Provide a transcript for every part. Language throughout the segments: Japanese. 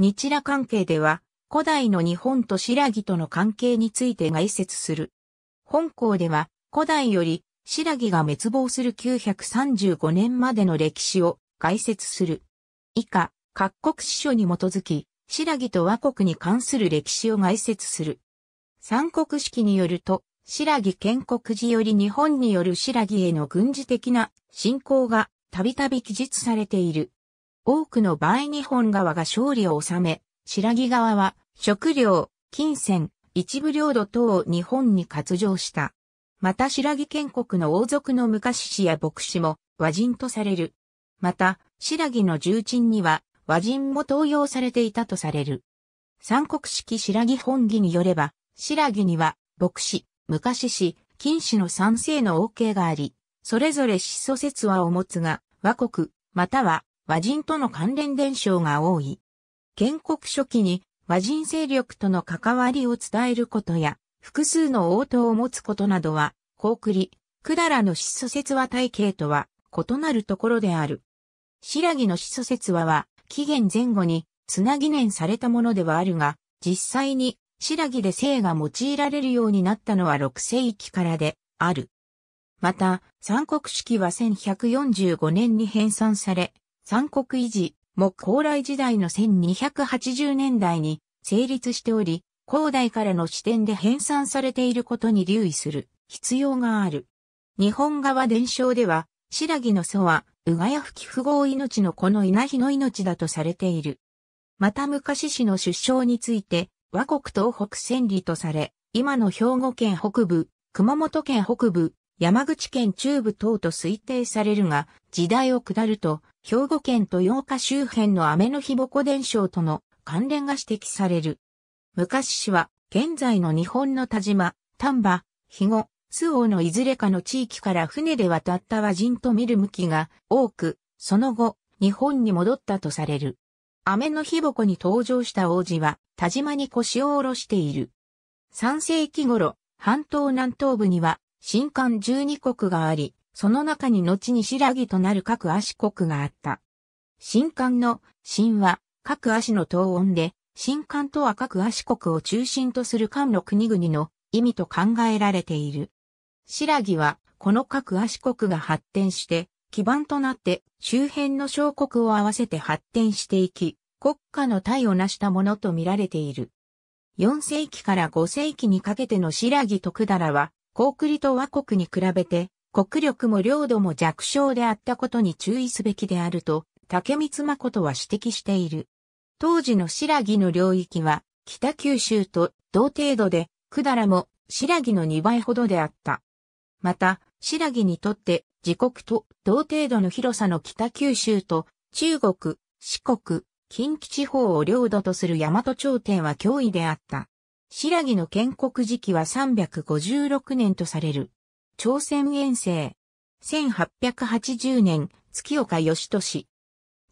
日羅関係では、古代の日本と白木との関係について解説する。本校では、古代より白木が滅亡する935年までの歴史を解説する。以下、各国史書に基づき、白木と和国に関する歴史を概説する。三国式によると、白木建国時より日本による白木への軍事的な侵攻がたびたび記述されている。多くの場合日本側が勝利を収め、白木側は食料、金銭、一部領土等を日本に割譲した。また白木建国の王族の昔氏や牧師も和人とされる。また、白木の重鎮には和人も登用されていたとされる。三国式白木本義によれば、白木には牧師、昔氏、金氏の三世の王系があり、それぞれ始祖説話を持つが、和国、または和人との関連伝承が多い。建国初期に和人勢力との関わりを伝えることや、複数の応答を持つことなどは、高麗、百済の始祖説話体系とは異なるところである。白木の始祖説話は、紀元前後に、つなぎ年されたものではあるが、実際に、白木で姓が用いられるようになったのは6世紀からで、ある。また、三国式は1145年に編纂され、三国維持、も高麗時代の1280年代に成立しており、高代からの視点で編纂されていることに留意する必要がある。日本側伝承では、白木の祖は、うがや吹き不合命のこの稲日の命だとされている。また昔氏の出生について、和国東北千里とされ、今の兵庫県北部、熊本県北部、山口県中部等と推定されるが、時代を下ると、兵庫県豊岡周辺の雨の日ぼこ伝承との関連が指摘される。昔市は、現在の日本の田島、丹波、肥後、周王のいずれかの地域から船で渡った和人と見る向きが多く、その後、日本に戻ったとされる。雨の日ぼこに登場した王子は、田島に腰を下ろしている。3世紀頃、半島南東部には、新刊12国があり、その中に後に白木となる各足国があった。新刊の神は各足の東音で、新刊とは各足国を中心とする韓の国々の意味と考えられている。白木はこの各足国が発展して、基盤となって周辺の小国を合わせて発展していき、国家の体を成したものと見られている。4世紀から5世紀にかけての白木徳良は、コークリト和国に比べて、国力も領土も弱小であったことに注意すべきであると、竹光誠は指摘している。当時の白木の領域は、北九州と同程度で、百済も白木の2倍ほどであった。また、白木にとって、自国と同程度の広さの北九州と、中国、四国、近畿地方を領土とする大和朝廷は脅威であった。新羅の建国時期は356年とされる。朝鮮遠征。1880年、月岡義俊。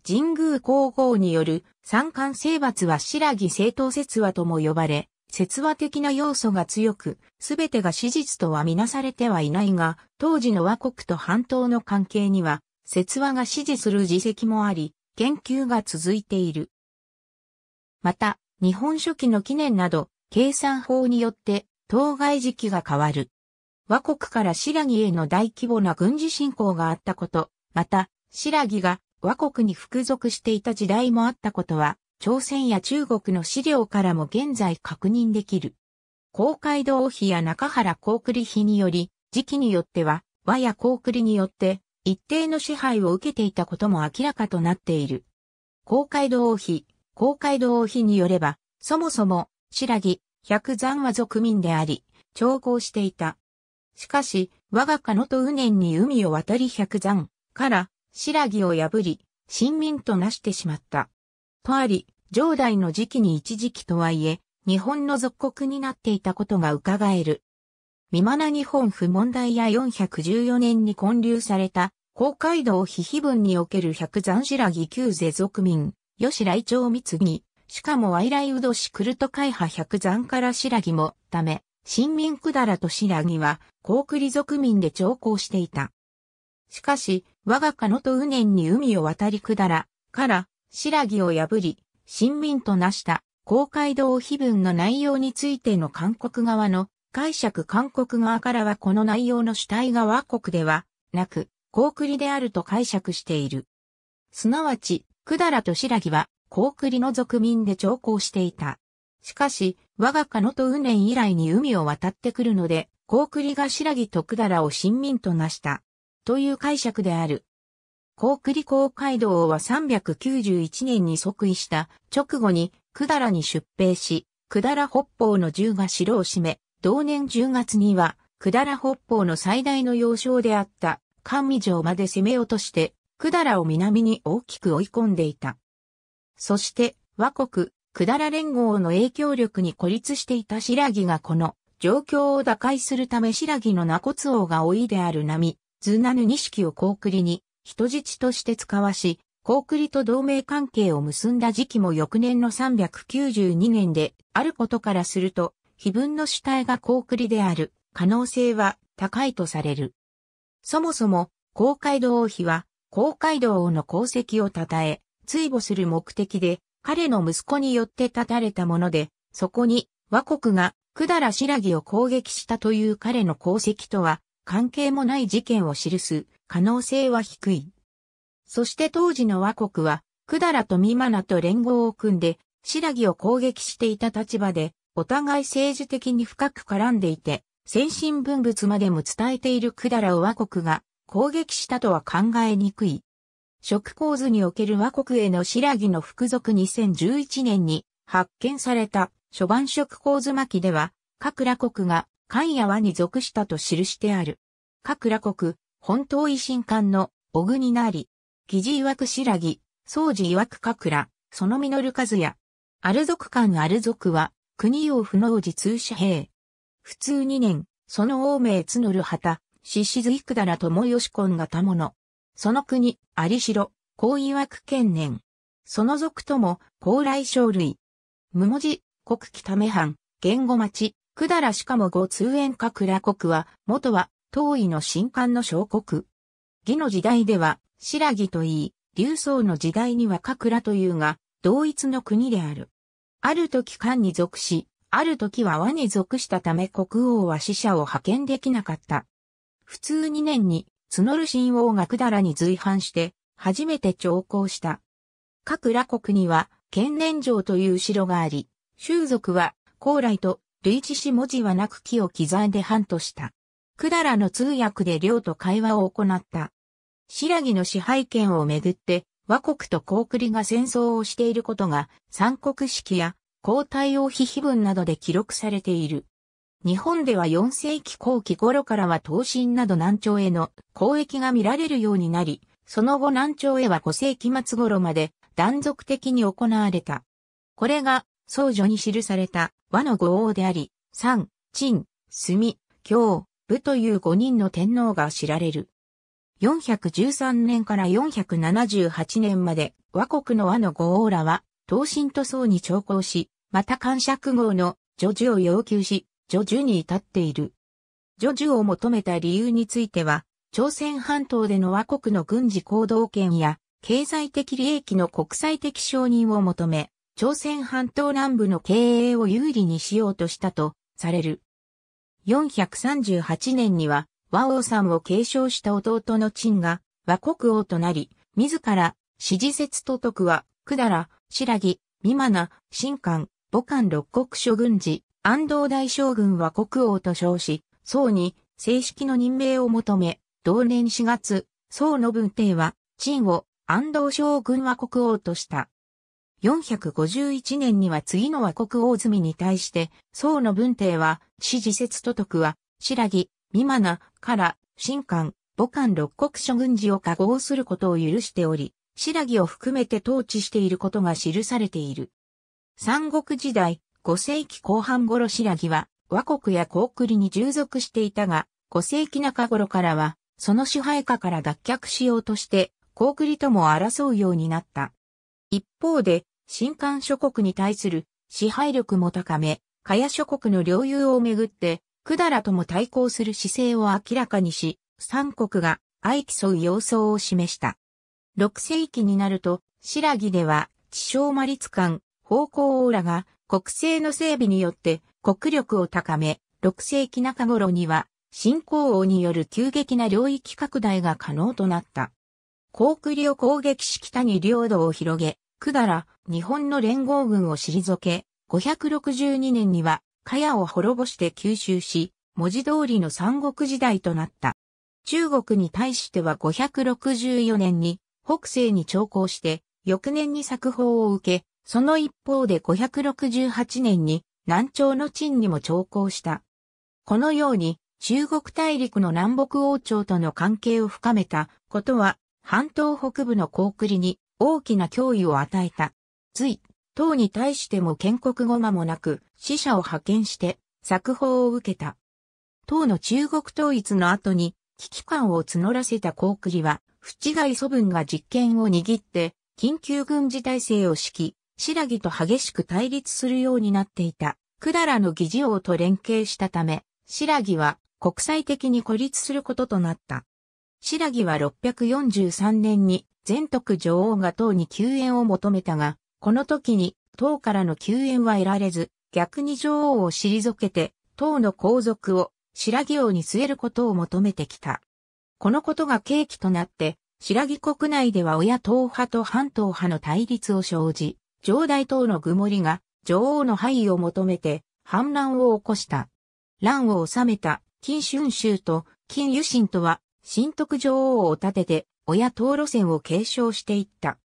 神宮皇后による三冠征伐は新羅正当説話とも呼ばれ、説話的な要素が強く、すべてが史実とはみなされてはいないが、当時の和国と半島の関係には、説話が支持する自責もあり、研究が続いている。また、日本書紀の記念など、計算法によって当該時期が変わる。和国から白木への大規模な軍事侵攻があったこと、また白木が和国に服属していた時代もあったことは、朝鮮や中国の資料からも現在確認できる。公会堂碑や中原高栗碑により、時期によっては和や高栗によって一定の支配を受けていたことも明らかとなっている。公会堂碑、公会堂碑によれば、そもそも白木、百山は族民であり、調合していた。しかし、我が狩野と右年に海を渡り百山から白木を破り、新民となしてしまった。とあり、上代の時期に一時期とはいえ、日本の属国になっていたことが伺える。未まな日本不問題や414年に建立された、公海道比比分における百山白木旧世族民、吉来町三次。しかもワイライウドシクルト会派百山から白木も、ため、新民くだらと白木は、高クリ族民で長考していた。しかし、我がカノとネンに海を渡りくだら、から、白木を破り、新民となした、公会堂碑文の内容についての韓国側の解釈韓国側からはこの内容の主体が和国ではなく、高クリであると解釈している。すなわち、だらと白木は高栗の族民で徴行していた。しかし、我が鹿野と雨年以来に海を渡ってくるので、高栗が白木徳だらを新民となした。という解釈である。高栗公会堂は391年に即位した直後に、百済に出兵し、百済北方の銃が城を占め、同年10月には、百済北方の最大の要衝であった、関美城まで攻め落として、百済を南に大きく追い込んでいた。そして、和国、くだら連合の影響力に孤立していた白木がこの状況を打開するため白木の名骨王が老いである波、図な二錦を高栗に人質として使わし、高栗と同盟関係を結んだ時期も翌年の392年であることからすると、碑文の主体が高栗である可能性は高いとされる。そもそも、公海道王妃は、公海道王の功績を称え、追慕する目的で、彼の息子によって立たれたもので、そこに和国が百済らぎを攻撃したという彼の功績とは関係もない事件を記す可能性は低い。そして当時の和国は百済とみマナと連合を組んでらぎを攻撃していた立場でお互い政治的に深く絡んでいて先進文物までも伝えている百済を和国が攻撃したとは考えにくい。食構図における和国への白木の副属2011年に発見された初版食構図巻では、各羅国が関や和に属したと記してある。各羅国、本当維新館の小国なり、疑似曰く白木、総寺曰く各羅、その実る数や、アル族間アル族は、国王不能寺通社兵。普通二年、その王名募る旗、獅子幾くだらよし婚がたもの。その国、ありしろ、曰く県年。その族とも、高麗生類。無文字、国旗ため藩、言語町、くだらしかも五通円か倉国は、元は、当位の新官の小国。義の時代では、白木といい、流僧の時代にはか倉というが、同一の国である。ある時漢に属し、ある時は和に属したため国王は死者を派遣できなかった。普通2年に募る神王が百済に随伴して、初めて調校した。各羅国には、建年城という城があり、習族は、高麗と類似し文字はなく木を刻んで半とした。百済の通訳で領と会話を行った。白木の支配権をめぐって、和国と高栗が戦争をしていることが、三国式や、皇太王妃碑文などで記録されている。日本では4世紀後期頃からは東進など南朝への交易が見られるようになり、その後南朝へは5世紀末頃まで断続的に行われた。これが、僧女に記された和の五王であり、三、陳、墨、京、武という五人の天皇が知られる。413年から478年まで和国の和の五王らは、東進と僧に朝貢し、また感釈号の助授を要求し、ジュに至っている。ジュを求めた理由については、朝鮮半島での和国の軍事行動権や経済的利益の国際的承認を求め、朝鮮半島南部の経営を有利にしようとしたとされる。438年には、和王さんを継承した弟の陳が和国王となり、自ら支持説と徳は、百済、白木、美真名、新官、母官六国諸軍事、安藤大将軍は国王と称し、宋に正式の任命を求め、同年4月、宋の文帝は、陳を安藤将軍は国王とした。451年には次の和国王積に対して、宋の文帝は、支自説都督は、白木、美馬名、から、新官、母官六国諸軍事を加合することを許しており、白木を含めて統治していることが記されている。三国時代、5世紀後半頃白木は和国や高栗に従属していたが、5世紀中頃からは、その支配下から脱却しようとして、高栗とも争うようになった。一方で、新韓諸国に対する支配力も高め、カヤ諸国の領有をめぐって、ダラとも対抗する姿勢を明らかにし、三国が相競う様相を示した。6世紀になると、白木では、地小魔律官、方向オーラが、国政の整備によって国力を高め、6世紀中頃には新興王による急激な領域拡大が可能となった。航空領攻撃し北に領土を広げ、だら、日本の連合軍を退け、562年には、カヤを滅ぼして吸収し、文字通りの三国時代となった。中国に対しては564年に、北西に長考して、翌年に作法を受け、その一方で568年に南朝の陳にも調校した。このように中国大陸の南北王朝との関係を深めたことは半島北部の高栗に大きな脅威を与えた。つい、唐に対しても建国後間もなく死者を派遣して作法を受けた。唐の中国統一の後に危機感を募らせた高栗は、淵外祖分が実権を握って緊急軍事体制を敷き、白木と激しく対立するようになっていた、クだラの議事王と連携したため、白木は国際的に孤立することとなった。白木は643年に全徳女王が党に救援を求めたが、この時に党からの救援は得られず、逆に女王を退けて、党の皇族を白木王に据えることを求めてきた。このことが契機となって、白木国内では親党派と半党派の対立を生じ、上代等の曇りが女王の敗位を求めて反乱を起こした。乱を治めた金春秋と金油神とは新徳女王を立てて親党路線を継承していった。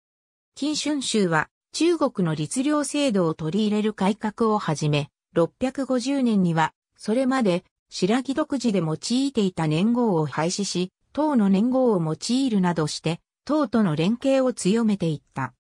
金春秋は中国の律令制度を取り入れる改革をはじめ、650年には、それまで、白木独自で用いていた年号を廃止し、党の年号を用いるなどして、党との連携を強めていった。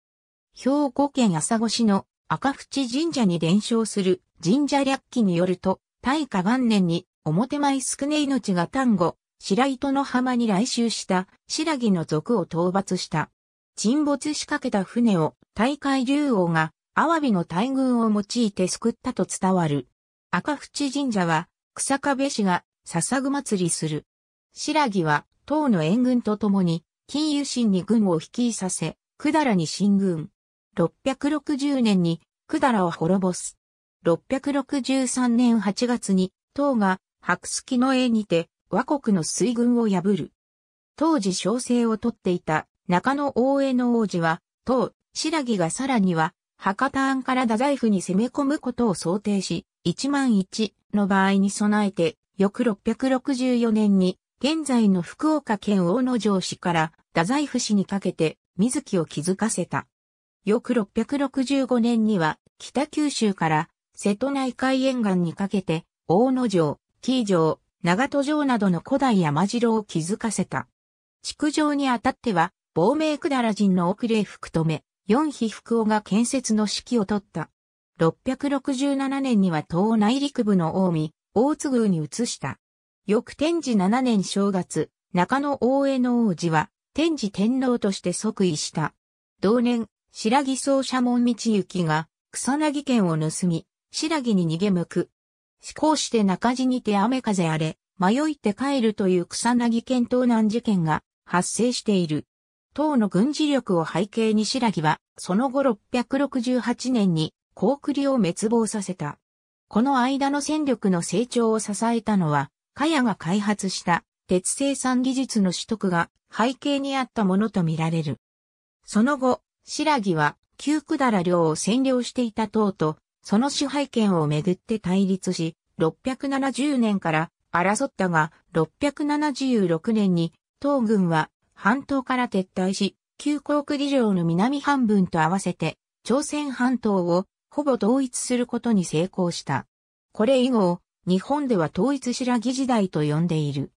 兵庫県朝来市の赤淵神社に伝承する神社略記によると、大化元年に表前少ね命が丹後、白糸の浜に来襲した白木の族を討伐した。沈没しかけた船を大海竜王がアワビの大群を用いて救ったと伝わる。赤淵神社は草壁氏が笹ぐ祭りする。白木は唐の援軍と共に金融神に軍を率いさせ、百済に進軍。660年に百済を滅ぼす。663年8月に、唐が白月の絵にて和国の水軍を破る。当時小生を取っていた中野大江の王子は、唐、白木がさらには、博多湾から太宰府に攻め込むことを想定し、一万一の場合に備えて、翌664年に、現在の福岡県大野城市から太宰府市にかけて、水木を築かせた。翌665年には北九州から瀬戸内海沿岸にかけて大野城、紀伊城、長戸城などの古代山城を築かせた。築城にあたっては、亡命くだら人の奥霊福留、四被福尾が建設の指揮を取った。667年には東内陸部の近江、大津宮に移した。翌天智7年正月、中野大江の王子は、天智天皇として即位した。同年、白木総社門道行が、草薙剣を盗み、白木に逃げ向く。思考して中地にて雨風荒れ、迷いて帰るという草薙剣盗難事件が発生している。党の軍事力を背景に白木は、その後668年に、高栗を滅亡させた。この間の戦力の成長を支えたのは、カヤが開発した鉄生産技術の取得が背景にあったものとみられる。その後、白木は、旧だら領を占領していた党と、その支配権をめぐって対立し、670年から争ったが、676年に、東軍は半島から撤退し、旧航議場の南半分と合わせて、朝鮮半島をほぼ統一することに成功した。これ以後、日本では統一白木時代と呼んでいる。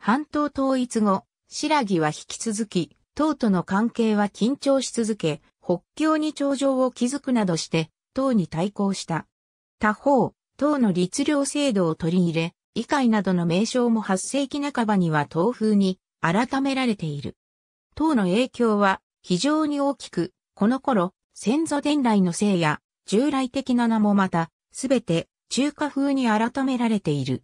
半島統一後、白木は引き続き、唐との関係は緊張し続け、北京に頂上を築くなどして、唐に対抗した。他方、唐の律令制度を取り入れ、議会などの名称も8世紀半ばには党風に改められている。唐の影響は非常に大きく、この頃、先祖伝来の姓や従来的な名もまた、すべて中華風に改められている。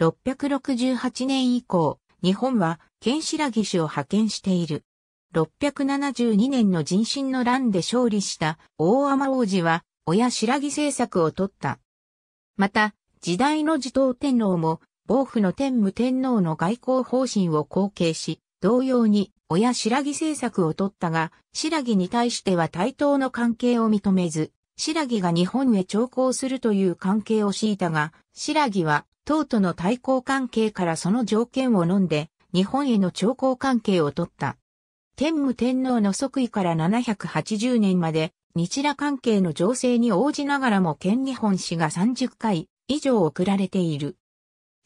668年以降、日本は、剣ンシ義ギを派遣している。672年の人心の乱で勝利した大天王子は親白木政策を取った。また、時代の自党天皇も、暴府の天武天皇の外交方針を後継し、同様に親白木政策を取ったが、白木に対しては対等の関係を認めず、白木が日本へ徴航するという関係を敷いたが、白木は、党との対抗関係からその条件を飲んで、日本への徴航関係を取った。天武天皇の即位から780年まで、日羅関係の情勢に応じながらも県日本史が30回以上送られている。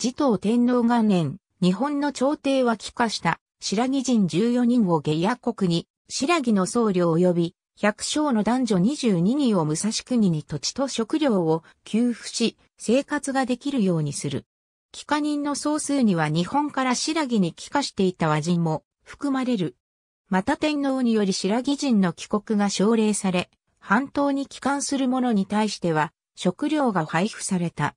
持統天皇元年、日本の朝廷は帰化した白木人14人を下野国に、白木の僧侶及び百姓の男女22人を武蔵国に土地と食料を給付し、生活ができるようにする。帰化人の総数には日本から白木に帰化していた和人も含まれる。また天皇により白木人の帰国が奨励され、半島に帰還する者に対しては、食料が配布された。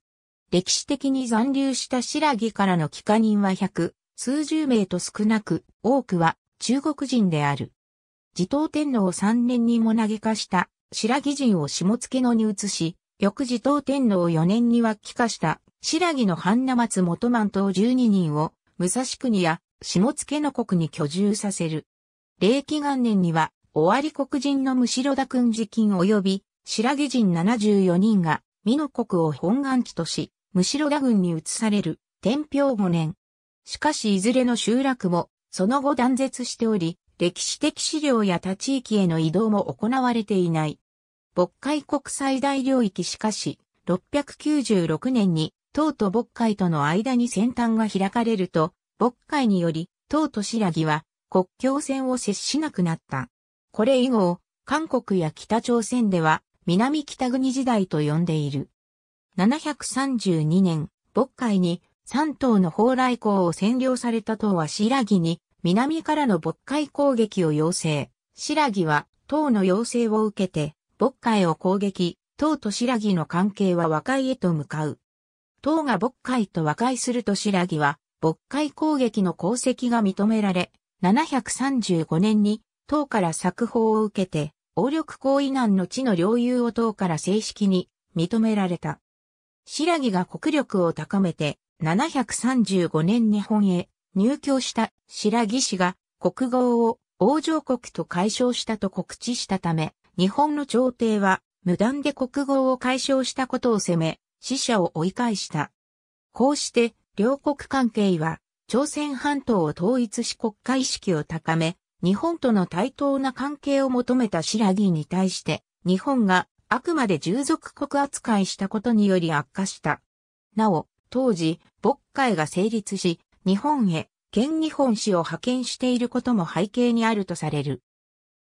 歴史的に残留した白木からの帰化人は100、数十名と少なく、多くは中国人である。自統天皇3年にも投げ化した白木人を下付野に移し、翌自統天皇4年には帰化した白木の半名松元万党12人を武蔵国や下付野国に居住させる。霊気元年には、尾張国人のむしろだ軍事金及び、白木人74人が、美濃国を本願地とし、むしろだ軍に移される、天平五年。しかしいずれの集落も、その後断絶しており、歴史的資料や他地域への移動も行われていない。渤海国際大領域しかし、696年に、唐と渤海との間に先端が開かれると、渤海により、唐と白木は、国境線を接しなくなった。これ以後、韓国や北朝鮮では南北国時代と呼んでいる。732年、渤海に三島の蓬莱港を占領された島は白木に南からの渤海攻撃を要請。白木は党の要請を受けて渤海を攻撃、党と白木の関係は和解へと向かう。党が渤海と和解すると白木は、渤海攻撃の功績が認められ、735年に唐から作法を受けて、王力行為難の地の領有を唐から正式に認められた。白木が国力を高めて、735年日本へ入居した白木氏が国号を王城国と解消したと告知したため、日本の朝廷は無断で国号を解消したことを責め、死者を追い返した。こうして両国関係は朝鮮半島を統一し国家意識を高め、日本との対等な関係を求めたシラギーに対して、日本があくまで従属国扱いしたことにより悪化した。なお、当時、牧会が成立し、日本へ、県日本史を派遣していることも背景にあるとされる。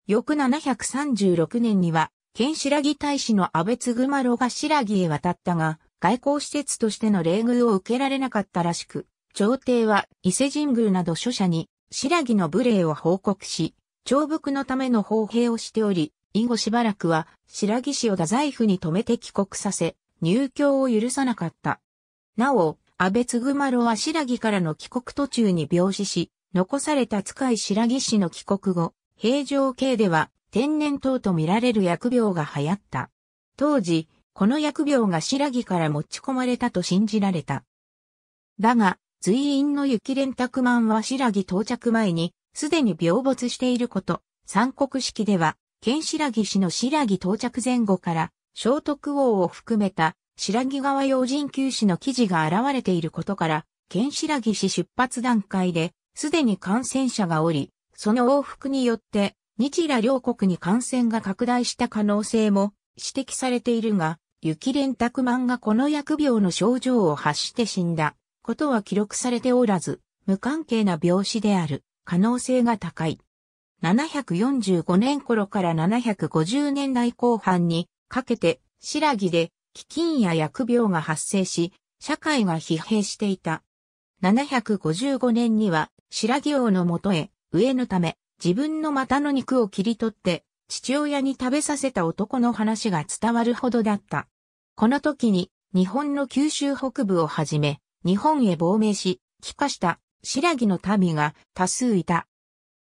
翌736年には、県白木大使の安倍津ぐまが白木へ渡ったが、外交施設としての礼遇を受けられなかったらしく、朝廷は伊勢神宮など諸社に白木の無礼を報告し、長伏のための砲兵をしており、以後しばらくは白木氏を太宰府に止めて帰国させ、入居を許さなかった。なお、安倍津熊郎は白木からの帰国途中に病死し、残された塚井白木氏の帰国後、平城系では天然痘と見られる疫病が流行った。当時、この疫病が白木から持ち込まれたと信じられた。だが、随員の雪連マンは白木到着前に、すでに病没していること、三国式では、県白木氏の白木到着前後から、聖徳王を含めた白木川用人旧氏の記事が現れていることから、県白木市出発段階で、すでに感染者がおり、その往復によって、日羅両国に感染が拡大した可能性も指摘されているが、雪連マンがこの薬病の症状を発して死んだ。ことは記録されておらず、無関係な病死である可能性が高い。745年頃から750年代後半にかけて、白木で飢饉や薬病が発生し、社会が疲弊していた。755年には白木王のもとへ、上のため、自分の股の肉を切り取って、父親に食べさせた男の話が伝わるほどだった。この時に、日本の九州北部をはじめ、日本へ亡命し、帰化した白木の民が多数いた。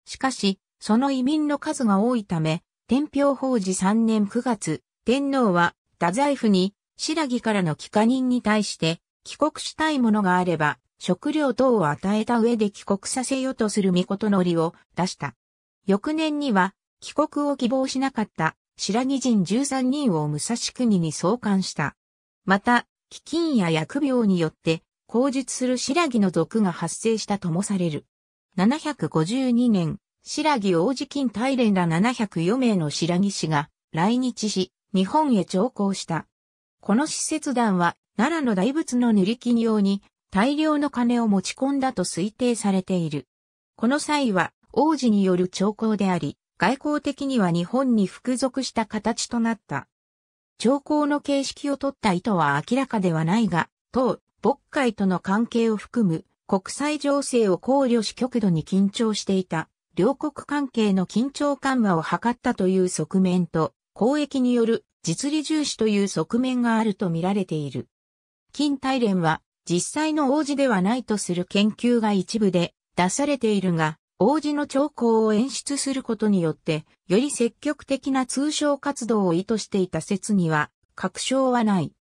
しかし、その移民の数が多いため、天平法治3年9月、天皇は、太宰府に、白木からの帰化人に対して、帰国したいものがあれば、食料等を与えた上で帰国させようとする御事のりを出した。翌年には、帰国を希望しなかった白木人13人を武蔵国に送還した。また、飢饉や薬病によって口述する白木の族が発生したともされる。752年、白木王子金大連ら704名の白木氏が来日し、日本へ徴行した。この施設団は、奈良の大仏の塗り金用に大量の金を持ち込んだと推定されている。この際は、王子による徴行であり、外交的には日本に服属した形となった。徴行の形式を取った意図は明らかではないが、当渤海との関係を含む国際情勢を考慮し極度に緊張していた両国関係の緊張緩和を図ったという側面と交易による実利重視という側面があると見られている。近大連は実際の王子ではないとする研究が一部で出されているが、王子の兆候を演出することによって、より積極的な通商活動を意図していた説には、確証はない。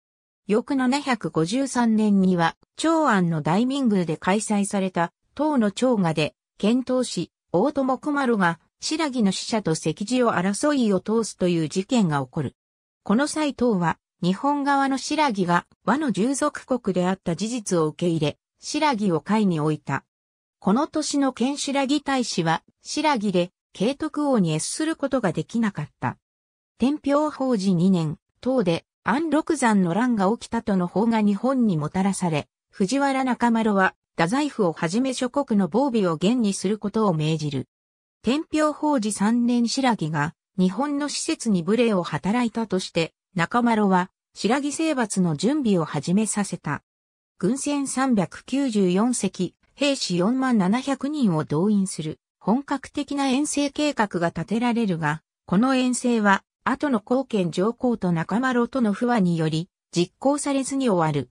翌753年には、長安の大民宮で開催された、唐の長賀で、遣唐使、大友小丸が、白木の使者と石次を争いを通すという事件が起こる。この際唐は、日本側の白木が和の従属国であった事実を受け入れ、白木を会に置いた。この年の県白木大使は、白木で、慶徳王に越することができなかった。天平法治2年、唐で、安禄山の乱が起きたとの方が日本にもたらされ、藤原中丸は、太宰府をはじめ諸国の防備を厳にすることを命じる。天平法事三年白木が、日本の施設に無礼を働いたとして、中丸は、白木征伐の準備を始めさせた。軍船394隻、兵士4万700人を動員する、本格的な遠征計画が立てられるが、この遠征は、後の後見上皇と仲間ロとの不和により、実行されずに終わる。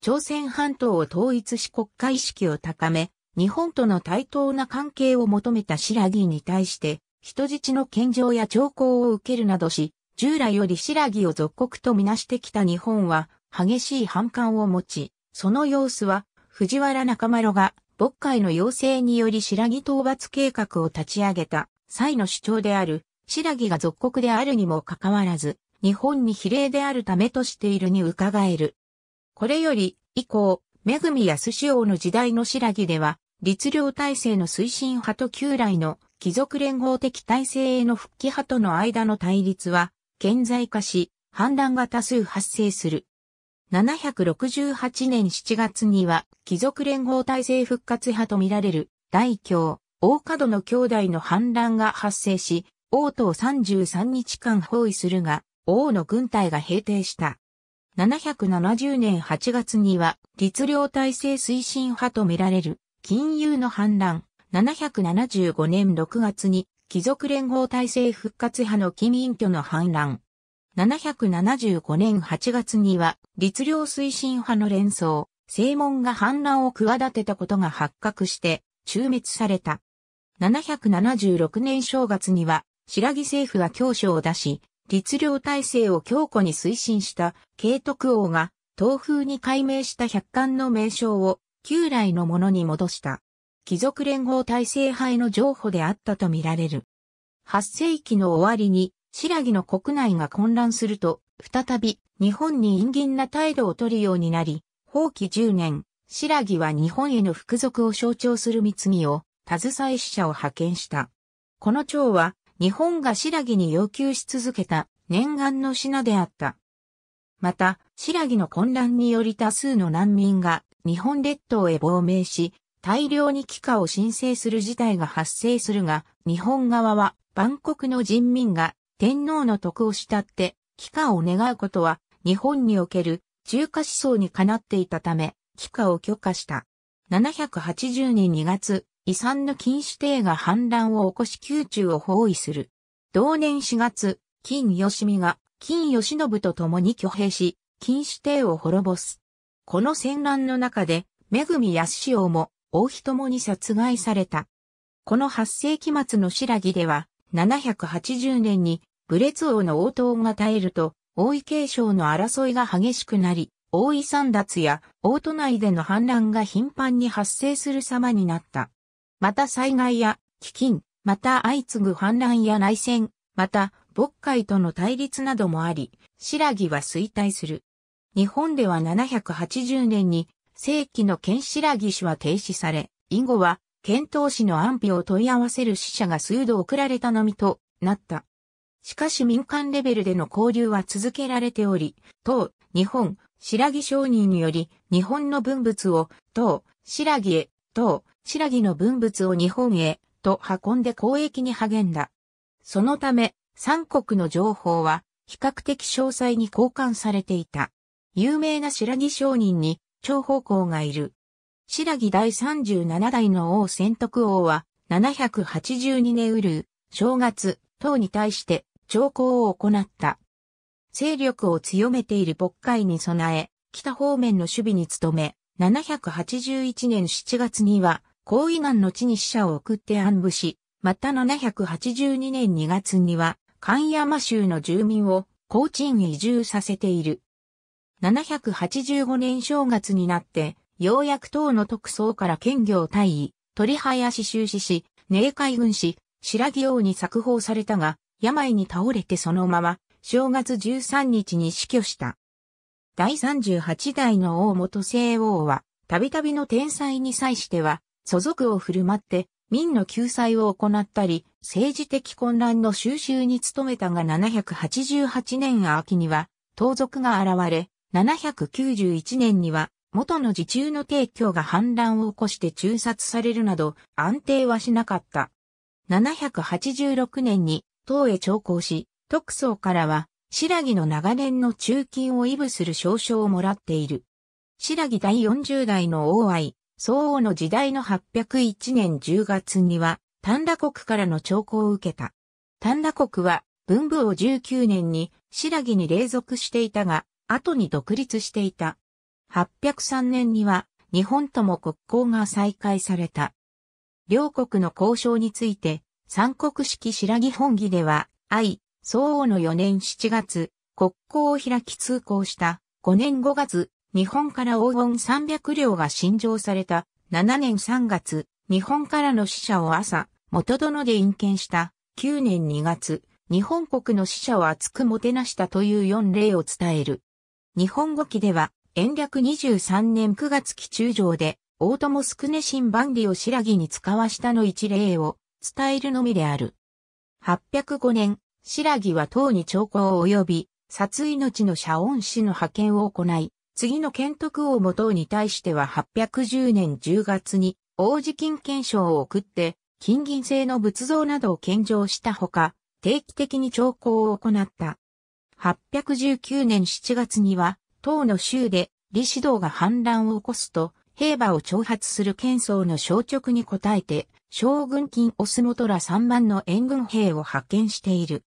朝鮮半島を統一し国家意識を高め、日本との対等な関係を求めた白木に対して、人質の献上や徴工を受けるなどし、従来より白木を属国とみなしてきた日本は、激しい反感を持ち、その様子は、藤原中丸が、渤海の要請により白木討伐計画を立ち上げた際の主張である白木が属国であるにもかかわらず、日本に比例であるためとしているに伺える。これより、以降、恵み司王の時代の白木では、律令体制の推進派と旧来の貴族連合的体制への復帰派との間の対立は、顕在化し、反乱が多数発生する。768年7月には、貴族連合体制復活派とみられる、大教、大角の兄弟の反乱が発生し、王と33日間包囲するが、王の軍隊が平定した。770年8月には、律令体制推進派とみられる、金融の反乱。775年6月に、貴族連合体制復活派の金隠居の反乱。775年8月には、律令推進派の連想、正門が反乱を企てたことが発覚して、中滅された。776年正月には、白木政府は教書を出し、律令体制を強固に推進した慶徳王が東風に改名した百官の名称を旧来のものに戻した。貴族連合体制派への譲歩であったとみられる。8世紀の終わりに白木の国内が混乱すると、再び日本に陰銀な態度を取るようになり、放棄10年、白木は日本への服属を象徴する三木を、携え使者を派遣した。この長は、日本が白木に要求し続けた念願の品であった。また、白木の混乱により多数の難民が日本列島へ亡命し、大量に帰化を申請する事態が発生するが、日本側は、万国の人民が天皇の徳を慕って帰化を願うことは、日本における中華思想にかなっていたため、帰化を許可した。780年2月、遺産の禁止帝が反乱を起こし宮中を包囲する。同年4月、金義美が金義信と共に挙兵し、禁止帝を滅ぼす。この戦乱の中で、恵安潮も王妃ともに殺害された。この八世紀末の白木では、780年に武烈王の応答が絶えると、王位継承の争いが激しくなり、王位三奪や王都内での反乱が頻繁に発生する様になった。また災害や飢饉、また相次ぐ氾濫や内戦、また渤海との対立などもあり、白木は衰退する。日本では780年に正規の県白木氏は停止され、以後は県唐使の安否を問い合わせる死者が数度送られたのみとなった。しかし民間レベルでの交流は続けられており、当日本白木商人により日本の文物を当白木へ、当白木の文物を日本へと運んで交易に励んだ。そのため、三国の情報は比較的詳細に交換されていた。有名な白木商人に長方向がいる。白木第37代の王宣徳王は782年うる正月等に対して朝貢を行った。勢力を強めている渤海に備え、北方面の守備に努め、781年7月には高位岩の地に死者を送って暗部し、また782年2月には、関山州の住民を高賃へ移住させている。785年正月になって、ようやく党の特捜から県業退位、鳥林修士し、寧海軍士、白木王に作法されたが、病に倒れてそのまま、正月13日に死去した。第38代の王元聖王は、たびたびの天才に際しては、祖族を振る舞って、民の救済を行ったり、政治的混乱の収集に努めたが788年秋には、盗賊が現れ、791年には、元の自中の提供が反乱を起こして中殺されるなど、安定はしなかった。786年に、唐へ長考し、特捜からは、白木の長年の中金を異部する証書をもらっている。白木第40代の王愛、宋王の時代の801年10月には、丹田国からの徴候を受けた。丹田国は、文武を19年に、白木に隷属していたが、後に独立していた。803年には、日本とも国交が再開された。両国の交渉について、三国式白木本義では、愛、宋王の4年7月、国交を開き通行した5年5月、日本から黄金300両が新上された7年3月、日本からの死者を朝、元殿で陰見した9年2月、日本国の死者を厚くもてなしたという4例を伝える。日本語記では、延暦23年9月期中上で、大友宿根新万里を白木に使わしたの一例を伝えるのみである。805年、白木は唐に長考及び、殺命の謝恩師の派遣を行い、次の建徳王元に対しては810年10月に王子金剣賞を送って、金銀製の仏像などを献上したほか、定期的に調校を行った。819年7月には、唐の州で李指導が反乱を起こすと、兵馬を挑発する剣曹の消直に応えて、将軍金オス元ら3万の援軍兵を派遣している。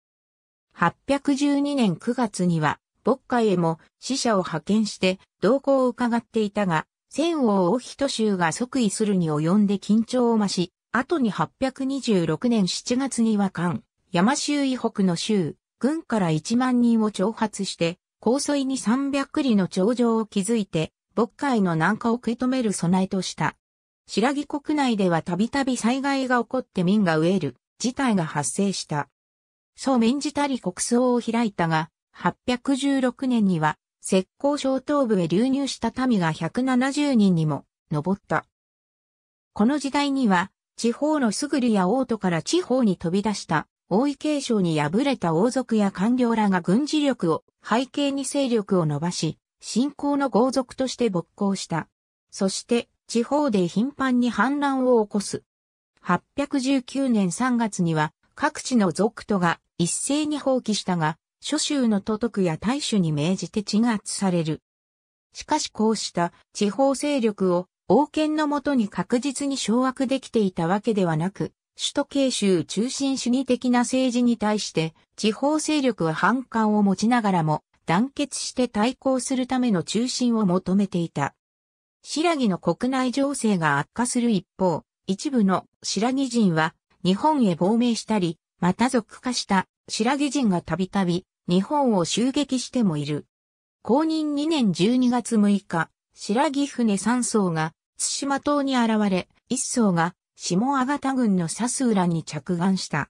812年9月には、牧海へも使者を派遣して動向を伺っていたが、千王王人衆が即位するに及んで緊張を増し、後に826年7月には関、山州以北の州、軍から1万人を挑発して、高水に300里の頂上を築いて、牧海の南下を受け止める備えとした。白木国内ではたびたび災害が起こって民が飢える事態が発生した。そう免じたり国葬を開いたが、816年には、石膏小東部へ流入した民が170人にも上った。この時代には、地方のすぐりや王都から地方に飛び出した王位継承に敗れた王族や官僚らが軍事力を背景に勢力を伸ばし、信仰の豪族として勃興した。そして、地方で頻繁に反乱を起こす。819年3月には、各地の族徒が一斉に放棄したが、諸州の都督や大主に命じて鎮圧される。しかしこうした地方勢力を王権のもとに確実に掌握できていたわけではなく、首都慶州中心主義的な政治に対して地方勢力は反感を持ちながらも団結して対抗するための中心を求めていた。白木の国内情勢が悪化する一方、一部の白木人は日本へ亡命したり、また属化した白木人がたびたび日本を襲撃してもいる。公認2年12月6日、白木船3艘が津島島に現れ、1艘が下阿賀田軍の佐須浦に着岸した。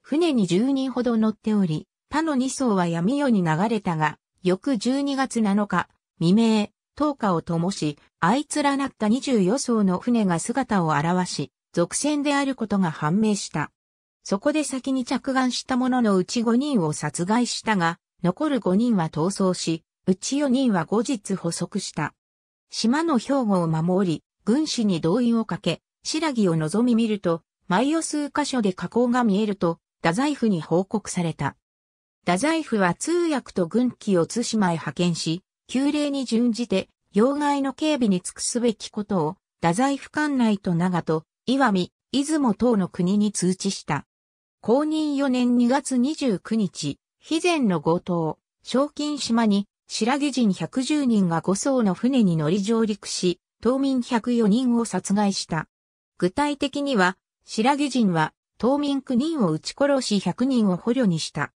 船に10人ほど乗っており、他の2艘は闇夜に流れたが、翌12月7日、未明、10日を灯し、あいつらなった24艘の船が姿を現し、続船であることが判明した。そこで先に着岸した者のうち5人を殺害したが、残る5人は逃走し、うち4人は後日捕捉した。島の兵庫を守り、軍師に動員をかけ、白木を望み見ると、毎夜数箇所で河口が見えると、太宰府に報告された。太宰府は通訳と軍機を対馬へ派遣し、旧令に準じて、要害の警備に尽くすべきことを、太宰府管内と長と、岩見、出雲等の国に通知した。公認4年2月29日、肥前の強盗、賞金島に、白木人110人が5艘の船に乗り上陸し、島民104人を殺害した。具体的には、白木人は、島民9人を撃ち殺し100人を捕虜にした。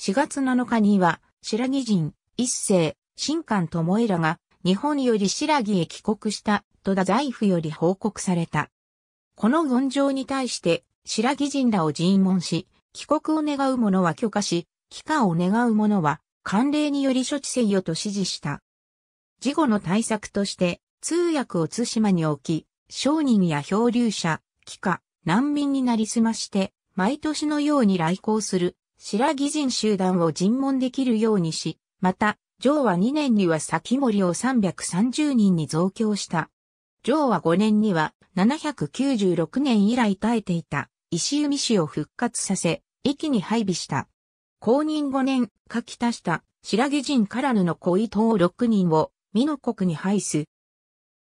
4月7日には、白木人、一世、新官智恵らが、日本より白木へ帰国した、戸田財布より報告された。この言状に対して、白木人らを尋問し、帰国を願う者は許可し、帰化を願う者は、慣例により処置せよと指示した。事後の対策として、通訳を津島に置き、商人や漂流者、帰化、難民になりすまして、毎年のように来航する、白木人集団を尋問できるようにし、また、上は2年には先森を330人に増強した。上は5年には796年以来耐えていた石弓市を復活させ、駅に配備した。公認5年、書き足した白毛人からぬの恋党6人を美濃国に配す。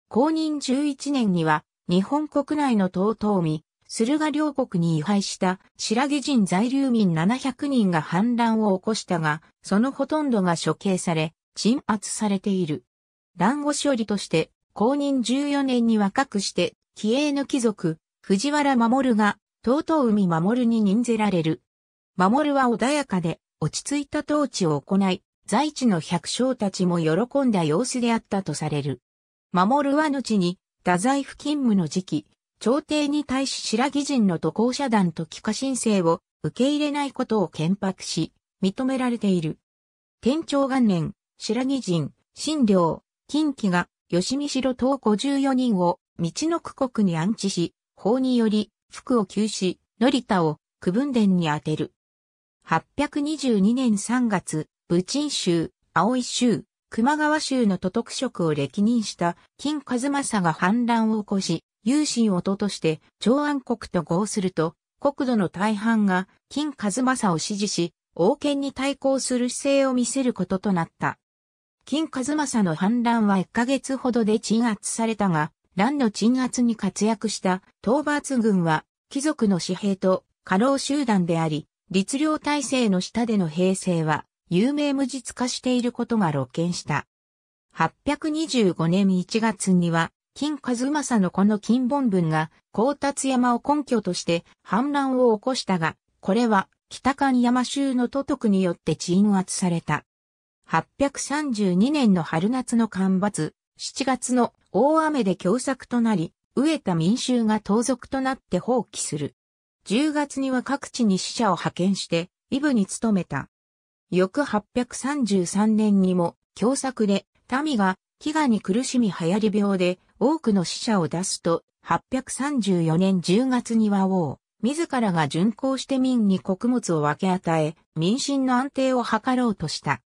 公認11年には日本国内の党党民、駿河両国に違配した白毛人在留民700人が反乱を起こしたが、そのほとんどが処刑され、鎮圧されている。乱後処理として、公認14年に若くして気鋭の貴族、藤原守が、う海守に任ぜられる。守は穏やかで、落ち着いた統治を行い、在地の百姓たちも喜んだ様子であったとされる。守は後に、太宰府勤務の時期、朝廷に対し白木人の渡航者団と帰化申請を受け入れないことを検白し、認められている。天長元年、白木人、新領、近畿が、吉見城等54人を道の区国に安置し、法により、服を休止、り田を区分殿に当てる。822年3月、武鎮州、青井州、熊川州の都督職を歴任した金和正が反乱を起こし、有心ととして長安国と合すると、国土の大半が金和正を支持し、王権に対抗する姿勢を見せることとなった。金和正の反乱は1ヶ月ほどで鎮圧されたが、乱の鎮圧に活躍した討伐軍は貴族の私兵と過労集団であり、律令体制の下での平成は有名無実化していることが露見した。825年1月には、金和正のこの金本文が、高達山を根拠として反乱を起こしたが、これは北関山州の都督によって鎮圧された。832年の春夏の干ばつ、7月の大雨で凶作となり、飢えた民衆が盗賊となって放棄する。10月には各地に死者を派遣して、イブに勤めた。翌833年にも、凶作で、民が飢餓に苦しみ流行り病で多くの死者を出すと、834年10月には王、自らが巡行して民に穀物を分け与え、民心の安定を図ろうとした。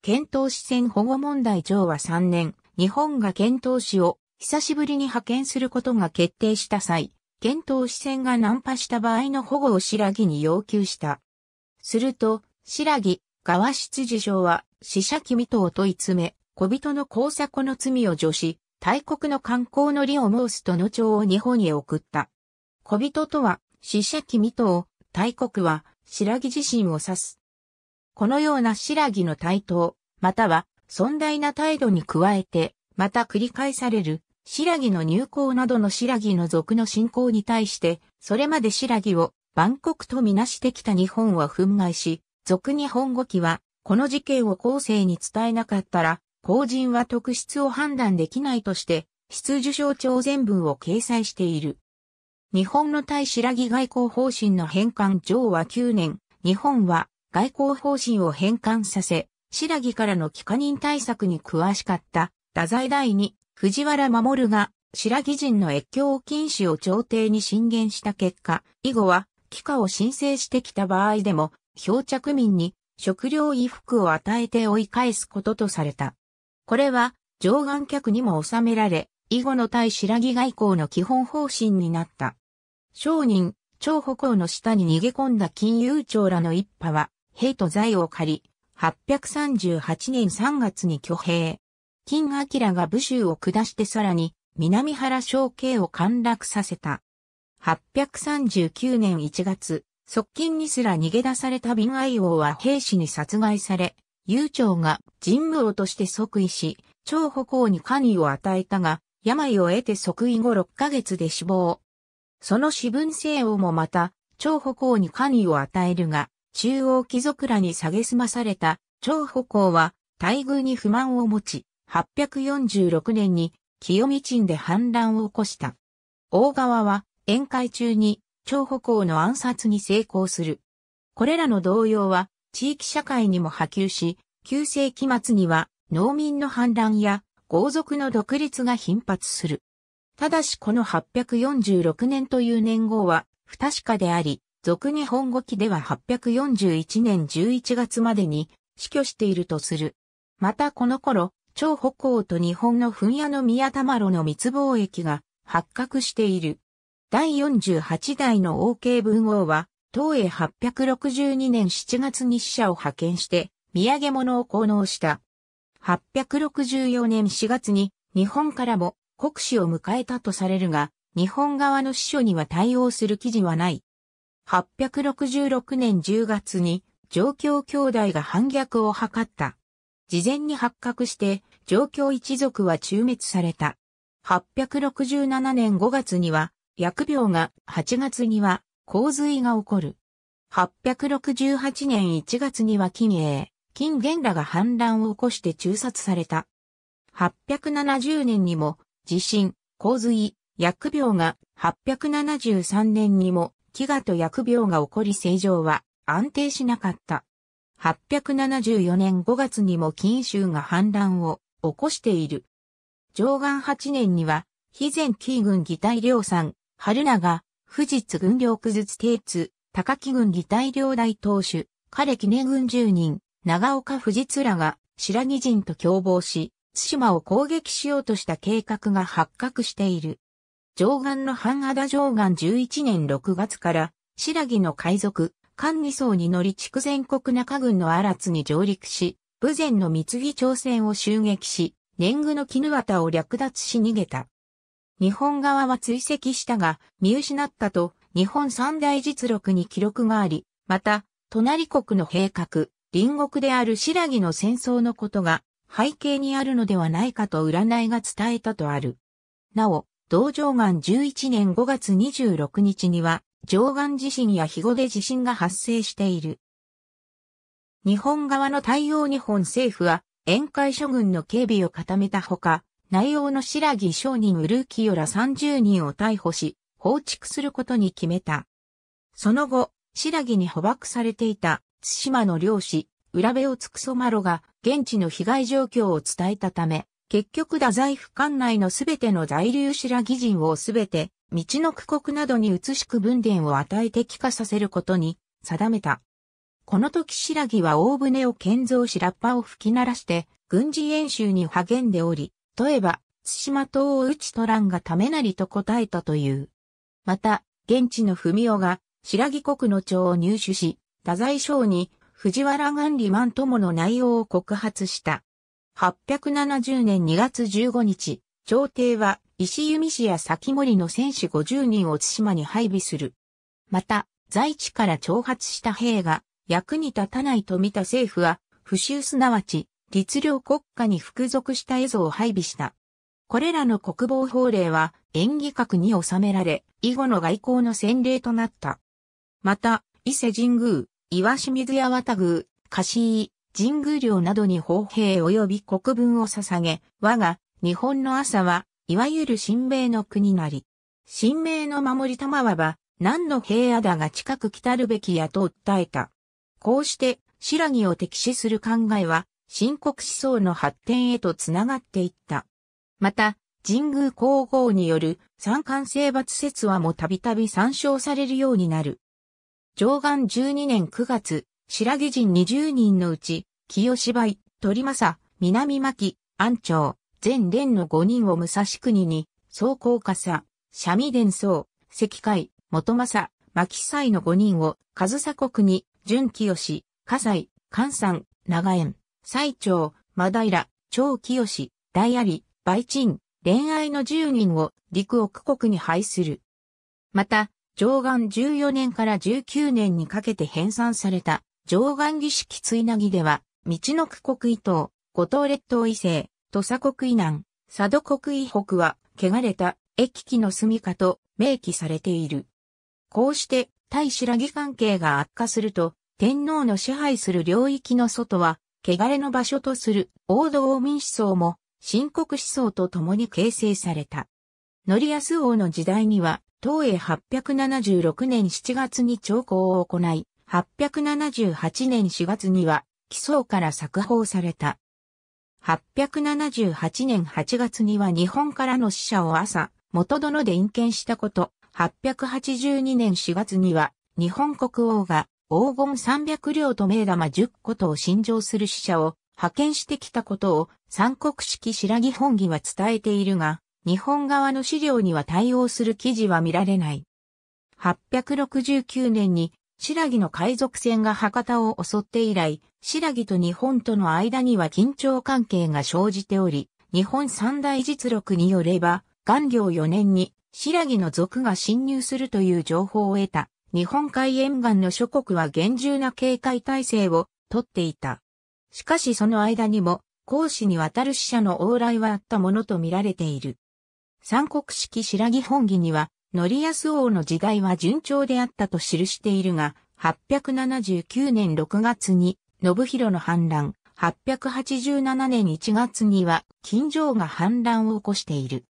検討支線保護問題上は3年、日本が遣唐使を久しぶりに派遣することが決定した際、遣唐使船が難破した場合の保護を白木に要求した。すると、白木、側室事情は、死者君とを問い詰め、小人の工作の罪を除し、大国の観光の利を申すとの帳を日本へ送った。小人とは、死者君とを、大国は、白木自身を指す。このような白木の台頭、または尊大な態度に加えて、また繰り返される、白木の入港などの白木の族の信仰に対して、それまで白木を万国とみなしてきた日本は憤慨し、俗日本語記は、この事件を後世に伝えなかったら、公人は特質を判断できないとして、質受賞長全文を掲載している。日本の対白木外交方針の返還上は9年、日本は外交方針を返還させ、白木からの帰化人対策に詳しかった、太宰第二、藤原守が、白木人の越境禁止を朝廷に進言した結果、以後は、帰化を申請してきた場合でも、漂着民に食料衣服を与えて追い返すこととされた。これは、上岸客にも収められ、以後の対白木外交の基本方針になった。商人、張北公の下に逃げ込んだ金融庁らの一派は、兵と財を借り、838年3月に挙兵。金明が武州を下してさらに南原小慶を陥落させた。839年1月、側近にすら逃げ出された敏愛王は兵士に殺害され、悠長が神武王として即位し、張歩行に官位を与えたが、病を得て即位後6ヶ月で死亡。その四分聖王もまた、張歩行に官位を与えるが、中央貴族らに下げすまされた張保公は待遇に不満を持ち、846年に清見鎮で反乱を起こした。大川は宴会中に張保公の暗殺に成功する。これらの動揺は地域社会にも波及し、旧世紀末には農民の反乱や豪族の独立が頻発する。ただしこの846年という年号は不確かであり、俗日本語記では841年11月までに死去しているとする。またこの頃、張北欧と日本の噴屋の宮玉炉の密貿易が発覚している。第48代の王慶文王は、東へ862年7月に死者を派遣して、土産物を奉納した。864年4月に日本からも国史を迎えたとされるが、日本側の司書には対応する記事はない。866年10月に上京兄弟が反逆を図った。事前に発覚して上京一族は中滅された。867年5月には薬病が8月には洪水が起こる。868年1月には金英、金元らが反乱を起こして中殺された。870年にも地震、洪水、薬病が873年にも飢餓と疫病が起こり正常は安定しなかった。874年5月にも金州が反乱を起こしている。上岸8年には、肥前紀軍義大領ん、春長、富士津軍領崩津定津、高木軍義大領大当主、彼記念軍住人、長岡富士津らが白木人と共謀し、津島を攻撃しようとした計画が発覚している。上岸の半肌上岸11年6月から、白木の海賊、管理層に乗り筑前国中軍の荒津に上陸し、武前の三木朝鮮を襲撃し、年貢の絹綿を略奪し逃げた。日本側は追跡したが、見失ったと、日本三大実録に記録があり、また、隣国の閉閣、隣国である白木の戦争のことが、背景にあるのではないかと占いが伝えたとある。なお、道上岩11年5月26日には、上岸地震や日後で地震が発生している。日本側の対応日本政府は、宴会諸軍の警備を固めたほか、内容の白木商人ウルーキヨら30人を逮捕し、放逐することに決めた。その後、白木に捕獲されていた、津島の漁師、浦部をつくそまろが、現地の被害状況を伝えたため、結局太宰府管内のすべての在留白木人をすべて、道の区国などに移しく分田を与えて帰化させることに定めた。この時白木は大船を建造しラッパを吹き鳴らして、軍事演習に励んでおり、例えば、津島島を打ち取らんがためなりと答えたという。また、現地の文雄が、白木国の長を入手し、太宰省に、藤原元里万友の内容を告発した。8 7 0年2月15日、朝廷は石弓市や先森の戦士50人を津島に配備する。また、在地から挑発した兵が役に立たないと見た政府は、不襲すなわち、律令国家に服属した絵像を配備した。これらの国防法令は、演技閣に収められ、以後の外交の先例となった。また、伊勢神宮、岩清水屋渡宮、貸井、神宮領などに砲兵及び国分を捧げ、我が日本の朝は、いわゆる神明の国なり。神明の守り玉はば、何の平野だが近く来たるべきやと訴えた。こうして、白木を敵視する考えは、深刻思想の発展へとつながっていった。また、神宮皇后による三冠征伐説話もたびたび参照されるようになる。上岸12年9月、白木人20人のうち、清芝居、鳥政、南牧、安長、全連の5人を武蔵国に、総高化さ、三味伝僧、石海、元政、牧祭の5人を、上佐国に、純清、葛西、関山、長園、最長、真平、超清、大有、梅鎮、恋愛の10人を、陸奥国に配する。また、上岸14年から19年にかけて編纂された、上岸儀式追なぎでは、道の区国伊東、五島列島伊勢、土佐国伊南、佐渡国伊北は、汚れた、駅機の住処と明記されている。こうして、対白木関係が悪化すると、天皇の支配する領域の外は、汚れの場所とする王道民思想も、新国思想と共に形成された。則安王の時代には、東へ876年7月に朝貢を行い、878年4月には、基礎から作法された。878年8月には日本からの死者を朝、元殿で引見したこと、882年4月には、日本国王が黄金300両と名玉10個とを信条する死者を派遣してきたことを三国式白木本義は伝えているが、日本側の資料には対応する記事は見られない。869年に白木の海賊船が博多を襲って以来、白木と日本との間には緊張関係が生じており、日本三大実録によれば、元領4年に白木の族が侵入するという情報を得た、日本海沿岸の諸国は厳重な警戒態勢をとっていた。しかしその間にも、講師にわたる死者の往来はあったものとみられている。三国式白木本義には、則安王の時代は順調であったと記しているが、879年6月に、信弘の反乱、887年1月には、金城が反乱を起こしている。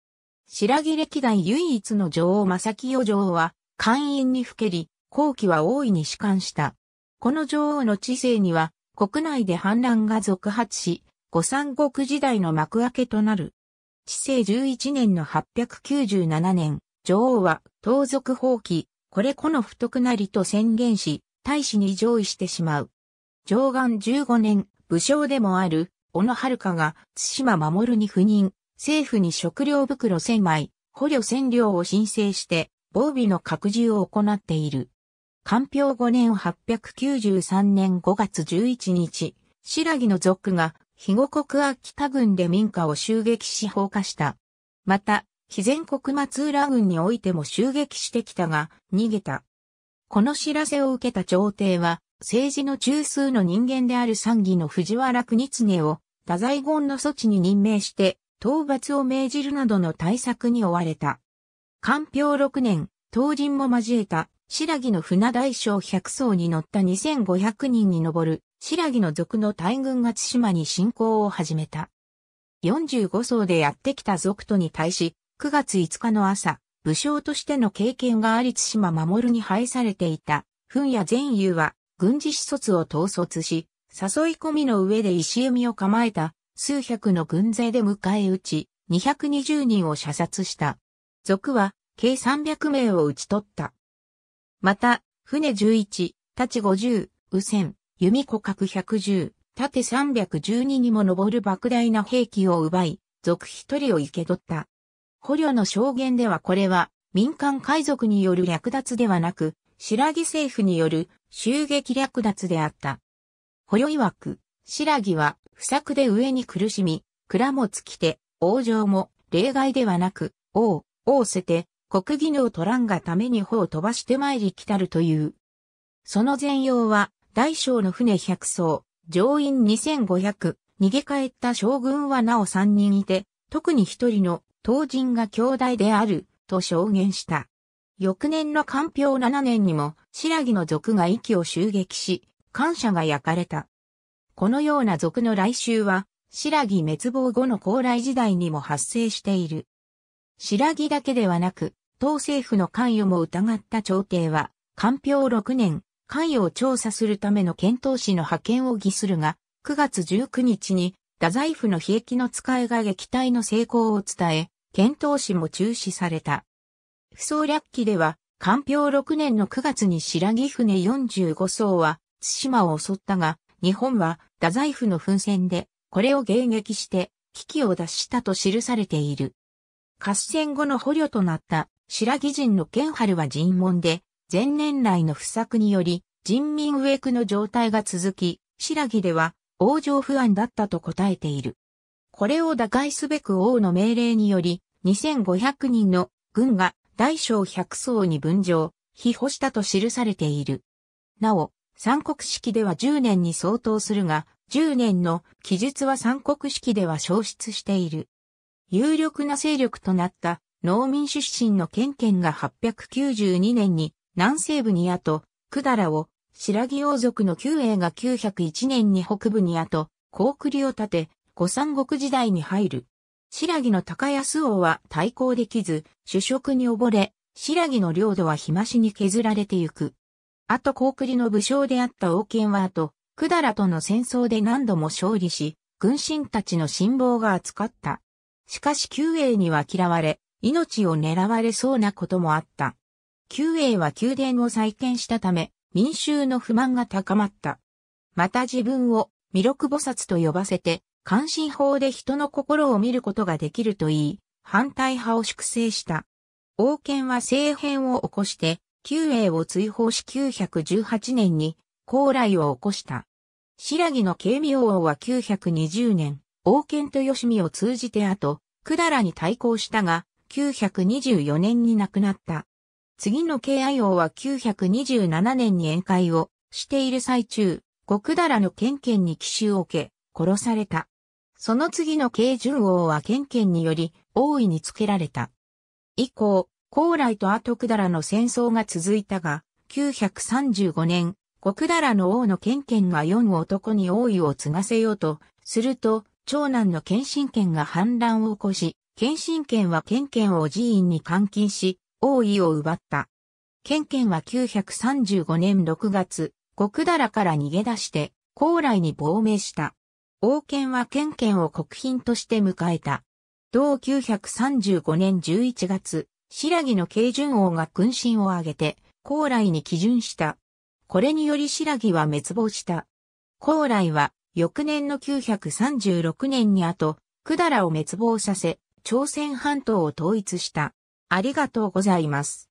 白木歴代唯一の女王正清女王は、官員にふけり、後期は大いに弛観した。この女王の知性には、国内で反乱が続発し、五三国時代の幕開けとなる。治世11年の897年、女王は盗賊放棄、これこの不徳なりと宣言し、大使に上位してしまう。上岸15年、武将でもある、小野遥が、津島守に赴任、政府に食料袋1000枚、捕虜1000両を申請して、防備の拡充を行っている。官票5年893年5月11日、白木の族が、肥後国秋田郡で民家を襲撃し放火した。また、肥前国松浦軍においても襲撃してきたが、逃げた。この知らせを受けた朝廷は、政治の中枢の人間である参議の藤原国常を、太宰言の措置に任命して、討伐を命じるなどの対策に追われた。官票六年、当人も交えた、白木の船大将100艘に乗った2500人に上る、白木の族の大軍が津島に侵攻を始めた。45層でやってきた族とに対し、9月5日の朝、武将としての経験があり津島守に配されていた、文や善友は、軍事施設を統率し、誘い込みの上で石弓を構えた、数百の軍勢で迎え撃ち、220人を射殺した。族は、計300名を討ち取った。また、船11、立50、右船、弓子角110、縦312にも上る莫大な兵器を奪い、族一人を生け取った。捕虜の証言ではこれは民間海賊による略奪ではなく、白木政府による襲撃略奪であった。捕虜曰く、白木は不作で上に苦しみ、蔵も尽きて、王城も例外ではなく、王、王捨て、国技能取らんがために帆を飛ばして参り来たるという。その全容は、大小の船100艘、乗員2500、逃げ帰った将軍はなお3人いて、特に一人の当人が兄弟である、と証言した。翌年の官票7年にも、白木の族が息を襲撃し、感謝が焼かれた。このような族の来襲は、白木滅亡後の高麗時代にも発生している。白木だけではなく、党政府の関与も疑った朝廷は、官票6年、関与を調査するための検討士の派遣を議するが、9月19日に太宰府の悲劇の使いが撃退の成功を伝え、検討士も中止された。不走略記では、官票6年の9月に白木船45艘は、津島を襲ったが、日本は太宰府の奮戦で、これを迎撃して、危機を脱したと記されている。合戦後の捕虜となった白木人の剣春は尋問で、前年来の不作により、人民植区の状態が続き、白木では王城不安だったと答えている。これを打開すべく王の命令により、2500人の軍が大小100層に分譲、被保したと記されている。なお、三国式では10年に相当するが、10年の記述は三国式では消失している。有力な勢力となった農民出身の県県が892年に南西部にあと、百済を白木王族の旧英が901年に北部に後、高栗を建て、五三国時代に入る。白木の高安王は対抗できず、主食に溺れ、白木の領土は日増しに削られてゆく。あと高栗の武将であった王権は後、く百済との戦争で何度も勝利し、軍神たちの辛抱が厚かった。しかし旧英には嫌われ、命を狙われそうなこともあった。旧英は宮殿を再建したため、民衆の不満が高まった。また自分を弥勒菩薩と呼ばせて、関心法で人の心を見ることができると言い、反対派を粛清した。王権は政変を起こして、旧英を追放し918年に、高麗を起こした。白木の慶明王は920年、王権と吉見を通じて後、百済に対抗したが、924年に亡くなった。次の敬愛王は927年に宴会をしている最中、極だらの剣剣に奇襲を受け、殺された。その次の慶順王は剣剣により王位につけられた。以降、高麗と後くだらの戦争が続いたが、935年、極だらの王の剣剣ケンが男に王位を継がせようと、すると、長男の剣心権が反乱を起こし、剣心権は剣剣を寺院に監禁し、王位を奪った。ケンケンは935年6月、極だらから逃げ出して、高麗に亡命した。王権はケンケンを国賓として迎えた。同935年11月、白木の慶順王が軍神を挙げて、高麗に基準した。これにより白木は滅亡した。高麗は、翌年の936年に後、と、百済を滅亡させ、朝鮮半島を統一した。ありがとうございます。